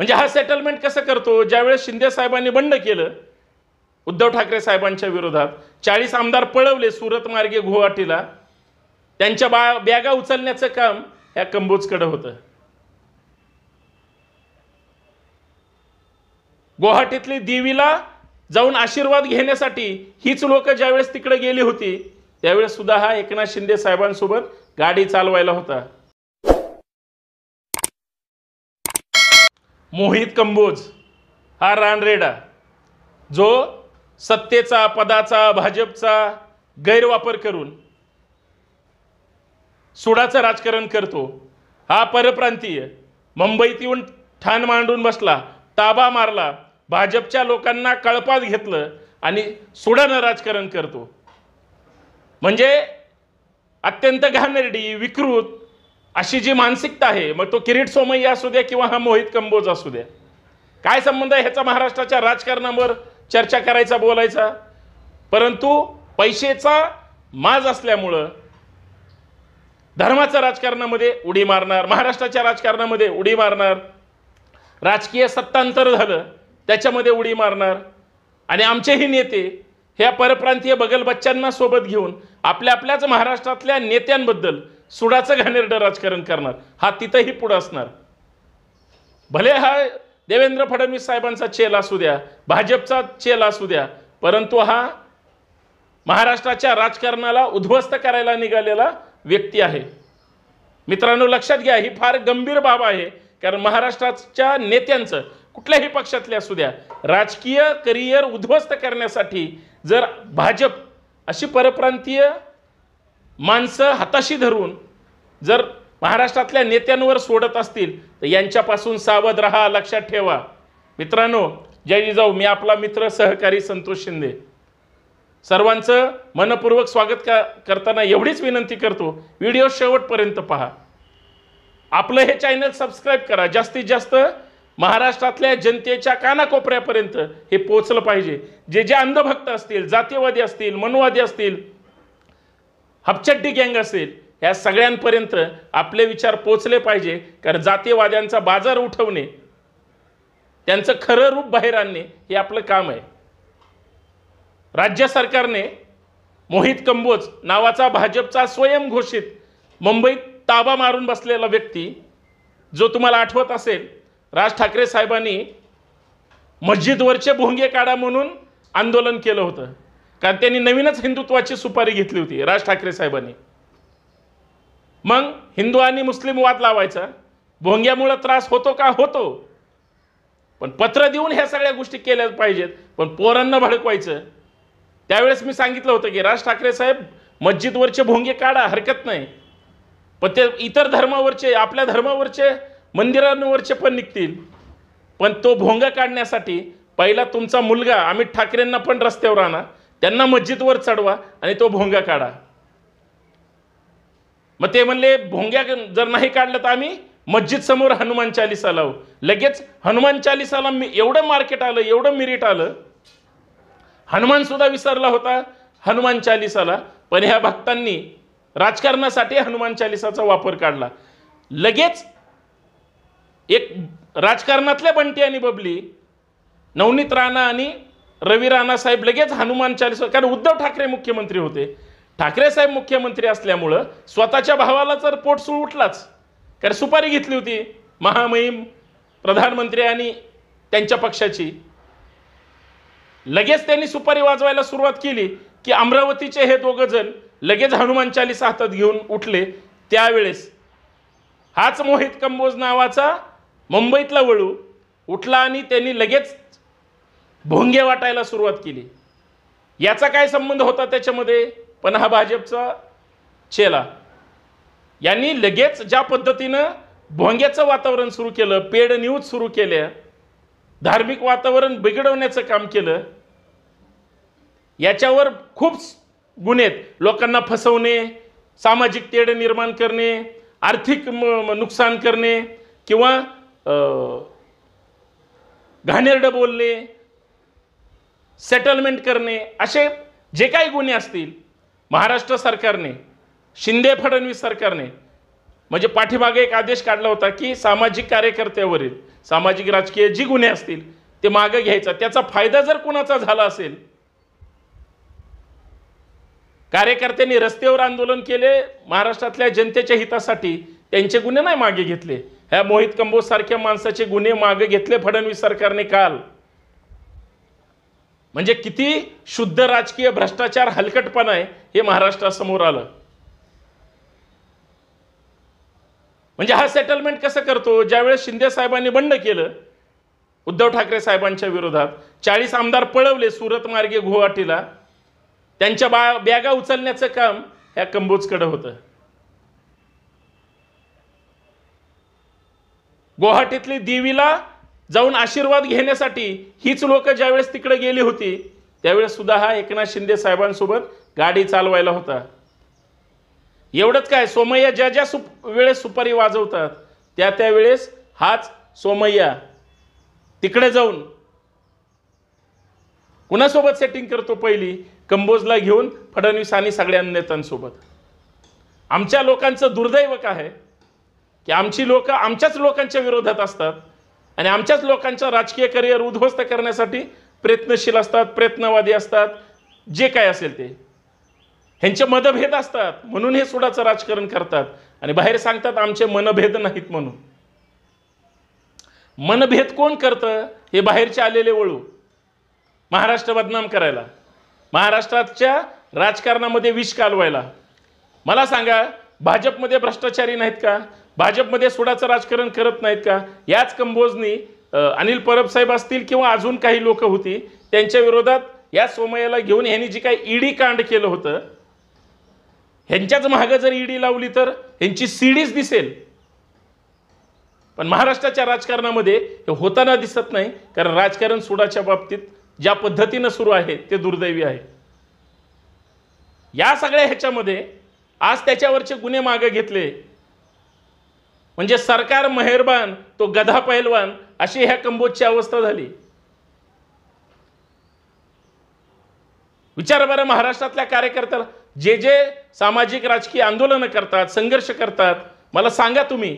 म्हणजे हा सेटलमेंट कसं करतो ज्यावेळेस शिंदे साहेबांनी बंड केलं उद्धव ठाकरे साहेबांच्या विरोधात चाळीस आमदार पळवले सुरत मार्गे गुवाहाटीला त्यांच्या बा बॅगा उचलण्याचं काम या कंबोजकडं होतं गुवाहाटीतली देवीला जाऊन आशीर्वाद घेण्यासाठी हीच लोक ज्यावेळेस तिकडे गेली होती त्यावेळेस सुद्धा हा एकनाथ शिंदे साहेबांसोबत गाडी चालवायला होता मोहित कंबोज हा रानरेडा जो सत्तेचा पदाचा भाजपचा गैरवापर करून सुडाचं राजकारण करतो हा परप्रांतीय मुंबईत येऊन ठाण मांडून बसला ताबा मारला भाजपच्या लोकांना कळपात घेतलं आणि सुडानं राजकारण करतो म्हणजे अत्यंत घाणेरडी विकृत अशी जी मानसिकता आहे मग तो किरीट सोमय्या असू द्या किंवा हा मोहित कंबोज असू द्या काय संबंध आहे ह्याचा महाराष्ट्राच्या राजकारणावर चर्चा करायचा बोलायचा परंतु पैशेचा माज असल्यामुळं धर्माच्या राजकारणामध्ये उडी मारणार महाराष्ट्राच्या राजकारणामध्ये उडी मारणार राजकीय सत्तांतर झालं त्याच्यामध्ये उडी मारणार आणि आमचेही नेते ह्या परप्रांतीय बच्चांना सोबत घेऊन आपल्या आपल्याच महाराष्ट्रातल्या नेत्यांबद्दल सुडाचं घाणेरडं राजकारण करणार हा तिथंही पुढं असणार भले हा देवेंद्र फडणवीस साहेबांचा चेल असू द्या भाजपचा चेल असू द्या परंतु हा महाराष्ट्राच्या राजकारणाला उद्ध्वस्त करायला निघालेला व्यक्ती आहे मित्रांनो लक्षात घ्या ही फार गंभीर बाब आहे कारण महाराष्ट्राच्या नेत्यांचं कुठल्याही पक्षातले असू द्या राजकीय करिअर उद्ध्वस्त करण्यासाठी जर भाजप अशी परप्रांतीय माणसं हाताशी धरून जर महाराष्ट्रातल्या नेत्यांवर सोडत असतील तर यांच्यापासून सावध राहा लक्षात ठेवा मित्रांनो जय जिजाऊ मी आपला मित्र सहकारी संतोष शिंदे सर्वांचं मनपूर्वक स्वागत का करताना एवढीच विनंती करतो व्हिडिओ शेवटपर्यंत पहा आपलं हे चॅनल सबस्क्राईब करा जास्तीत जास्त महाराष्ट्रातल्या जनतेच्या कानाकोपऱ्यापर्यंत हे पोचलं पाहिजे जे जे अंधभक्त असतील जातीवादी असतील मनुवादी असतील हपचड्डी गँग असेल या सगळ्यांपर्यंत आपले विचार पोचले पाहिजे कारण जातीयवाद्यांचा बाजार उठवणे त्यांचं खरं रूप बाहेर आणणे हे आपलं काम आहे राज्य सरकारने मोहित कंबोज नावाचा भाजपचा स्वयंघोषित मुंबईत ताबा मारून बसलेला व्यक्ती जो तुम्हाला आठवत असेल राज ठाकरे साहेबांनी मस्जिदवरचे भोंगे काढा म्हणून आंदोलन केलं होतं कारण त्यांनी नवीनच हिंदुत्वाची सुपारी घेतली होती राज ठाकरे साहेबांनी मग हिंदू आणि मुस्लिम वाद लावायचा भोंग्यामुळं त्रास होतो का होतो पण पत्र देऊन ह्या सगळ्या गोष्टी केल्या पाहिजेत पण पोरांना भडकवायचं त्यावेळेस मी सांगितलं होतं की राज ठाकरे साहेब मस्जिदवरचे भोंगे काढा हरकत नाही पण ते इतर धर्मावरचे आपल्या धर्मावरचे मंदिरांवरचे पण निघतील पण तो भोंगा काढण्यासाठी पहिला तुमचा मुलगा अमित ठाकरेंना पण रस्त्यावर आणा त्यांना मस्जिदवर चढवा आणि तो भोंगा काढा मग ते म्हणले भोंग्या जर नाही काढलं तर आम्ही मस्जिद समोर हनुमान चालिसा लावू लगेच हनुमान चालिसाला मी एवढं मार्केट आलं एवढं मिरिट आलं हनुमान सुद्धा विसरला होता हनुमान चालिसाला पण ह्या भक्तांनी राजकारणासाठी हनुमान चालिसाचा वापर काढला लगेच एक राजकारणातल्या बंटी आणि बबली नवनीत राणा आणि रवी राणा साहेब लगेच हनुमान चालीसा कारण उद्धव ठाकरे मुख्यमंत्री होते ठाकरे साहेब मुख्यमंत्री असल्यामुळं स्वतःच्या भावाला तर पोट सुरू उठलाच कारण सुपारी घेतली होती महामहिम प्रधानमंत्री आणि त्यांच्या पक्षाची लगेच त्यांनी सुपारी वाजवायला सुरुवात केली की अमरावतीचे हे दोघं जण लगेच हनुमान चालीसा हातात घेऊन उठले त्यावेळेस हाच मोहित कंबोज नावाचा मुंबईतला वळू उठला आणि त्यांनी लगेच भोंगे वाटायला सुरुवात केली याचा काय संबंध होता त्याच्यामध्ये पण हा भाजपचा चेला यांनी लगेच ज्या पद्धतीनं भोंग्याचं वातावरण सुरू केलं पेड न्यूज सुरू केल्या धार्मिक वातावरण बिघडवण्याचं काम केलं याच्यावर खूप गुन्हेत लोकांना फसवणे सामाजिक तेढ निर्माण करणे आर्थिक नुकसान करणे किंवा घाणेरडं बोलणे सेटलमेंट करणे असे जे काही गुन्हे असतील महाराष्ट्र सरकारने शिंदे फडणवीस सरकारने म्हणजे पाठीमागे एक आदेश काढला होता की सामाजिक कार्यकर्त्यावरील सामाजिक राजकीय जी गुन्हे असतील ते मागे घ्यायचा त्याचा फायदा जर कोणाचा झाला असेल कार्यकर्त्यांनी रस्त्यावर आंदोलन केले महाराष्ट्रातल्या जनतेच्या हितासाठी त्यांचे गुन्हे नाही मागे घेतले ह्या मोहित कंबोज सारख्या माणसाचे गुन्हे मागे घेतले फडणवीस सरकारने काल म्हणजे किती शुद्ध राजकीय भ्रष्टाचार हलकटपणा आहे हे महाराष्ट्रासमोर आलं म्हणजे हा सेटलमेंट कसं करतो ज्यावेळेस शिंदे साहेबांनी बंड केलं उद्धव ठाकरे साहेबांच्या विरोधात चाळीस आमदार पळवले सुरत मार्गे गुवाहाटीला त्यांच्या बा बॅगा उचलण्याचं काम ह्या कंबोजकडं होतं गुवाहाटीतली देवीला जाऊन आशीर्वाद घेण्यासाठी हीच लोक ज्यावेळेस तिकडे गेली होती त्यावेळेस सुद्धा हा एकनाथ शिंदे साहेबांसोबत गाडी चालवायला होता एवढंच काय सोमय्या ज्या ज्या सुप वेळेस सुपारी वाजवतात त्या त्यावेळेस हाच सोमय्या तिकडे जाऊन कुणासोबत सेटिंग करतो पहिली कंबोजला घेऊन फडणवीस आणि सगळ्या नेत्यांसोबत आमच्या लोकांचं दुर्दैव काय की आमची लोकं आमच्याच लोकांच्या विरोधात असतात आणि आमच्याच लोकांचं राजकीय करिअर उद्ध्वस्त करण्यासाठी प्रयत्नशील असतात प्रयत्नवादी असतात जे काय असेल ते ह्यांचे मतभेद असतात म्हणून हे सुडाचं राजकारण करतात आणि बाहेर सांगतात आमचे मनभेद नाहीत म्हणून मनभेद कोण करतं हे बाहेरचे आलेले वळू महाराष्ट्र बदनाम करायला महाराष्ट्राच्या राजकारणामध्ये विष कालवायला मला सांगा भाजपमध्ये भ्रष्टाचारी नाहीत का भाजपमध्ये सुडाचं राजकारण करत नाहीत का याच कंबोजनी अनिल परब साहेब असतील किंवा अजून काही लोक होती त्यांच्या विरोधात या सोमयाला घेऊन ह्यांनी जी काही ईडी कांड केलं होतं ह्यांच्याच मागं जर ईडी लावली तर ह्यांची सीडीच दिसेल पण महाराष्ट्राच्या राजकारणामध्ये हे होताना दिसत नाही कारण राजकारण सुडाच्या बाबतीत ज्या पद्धतीनं सुरू आहे ते दुर्दैवी आहे या सगळ्या ह्याच्यामध्ये आज त्याच्यावरचे गुन्हे मागे घेतले म्हणजे सरकार मेहरबान तो गधा पहिलवान अशी ह्या कंबोजची अवस्था झाली विचार बरं महाराष्ट्रातल्या कार्यकर्त्याला जे जे सामाजिक राजकीय आंदोलनं करतात संघर्ष करतात मला सांगा तुम्ही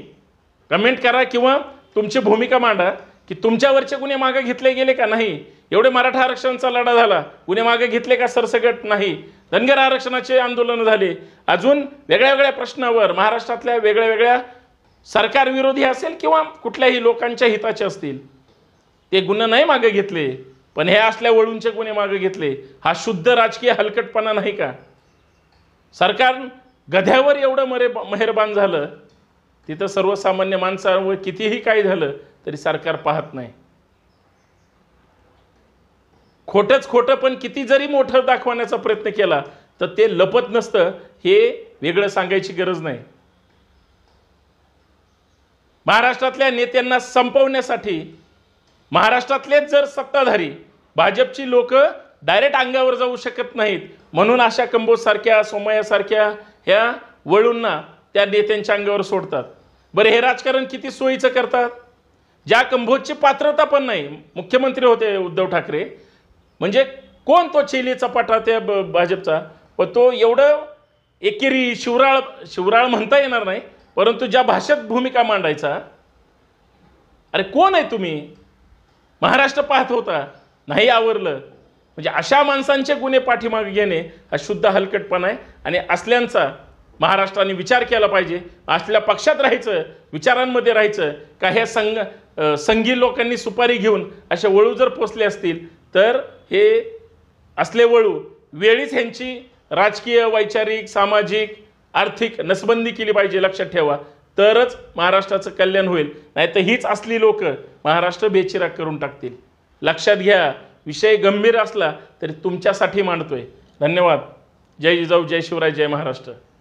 कमेंट करा किंवा तुमची भूमिका मांडा की तुमच्यावरचे गुन्हे मागे घेतले गेले का नाही एवढे मराठा आरक्षणाचा लढा झाला गुन्हे मागे घेतले का सरसगट नाही धनगर आरक्षणाचे आंदोलन झाले अजून वेगळ्या वेगळ्या प्रश्नावर महाराष्ट्रातल्या वेगळ्या वेगळ्या सरकार विरोधी असेल किंवा कुठल्याही लोकांच्या हिताचे असतील ते गुन्हे नाही मागे घेतले पण हे असल्या वळूंचे गुन्हे मागे घेतले हा शुद्ध राजकीय हलकटपणा नाही का सरकार गध्यावर एवढं मरे मेहरबान झालं तिथं सर्वसामान्य माणसावर कितीही काही झालं तरी सरकार पाहत नाही खोटंच खोटं पण किती जरी मोठं दाखवण्याचा प्रयत्न केला तर ते लपत नसतं हे वेगळं सांगायची गरज नाही महाराष्ट्रातल्या नेत्यांना संपवण्यासाठी महाराष्ट्रातलेच जर सत्ताधारी भाजपची लोक डायरेक्ट अंगावर जाऊ शकत नाहीत म्हणून अशा कंबोजसारख्या सोमयासारख्या ह्या वळूंना त्या नेत्यांच्या अंगावर सोडतात बरं हे राजकारण किती सोयीचं करतात ज्या कंबोजची पात्रता पण नाही मुख्यमंत्री होते उद्धव ठाकरे म्हणजे कोण तो चेलीचा चपाटा त्या भाजपचा व तो एवढं एकेरी शिवराळ शिवराळ म्हणता येणार नाही परंतु ज्या भाषेत भूमिका मांडायचा अरे कोण आहे तुम्ही महाराष्ट्र पाहत होता नाही आवरलं म्हणजे अशा माणसांचे गुन्हे पाठीमागे घेणे हा शुद्ध हलकटपणा आहे आणि असल्यांचा महाराष्ट्राने विचार केला पाहिजे असल्या पक्षात राहायचं विचारांमध्ये राहायचं का ह्या संघ संघी लोकांनी सुपारी घेऊन असे वळू जर पोचले असतील तर हे असले वळू वेळीच ह्यांची राजकीय वैचारिक सामाजिक आर्थिक नसबंदी केली पाहिजे लक्षात ठेवा तरच महाराष्ट्राचं कल्याण होईल नाहीतर हीच असली लोक महाराष्ट्र बेचिराग करून टाकतील लक्षात घ्या विषय गंभीर असला तरी तुमच्यासाठी मांडतोय धन्यवाद जय जिजाऊ जय शिवराय जय महाराष्ट्र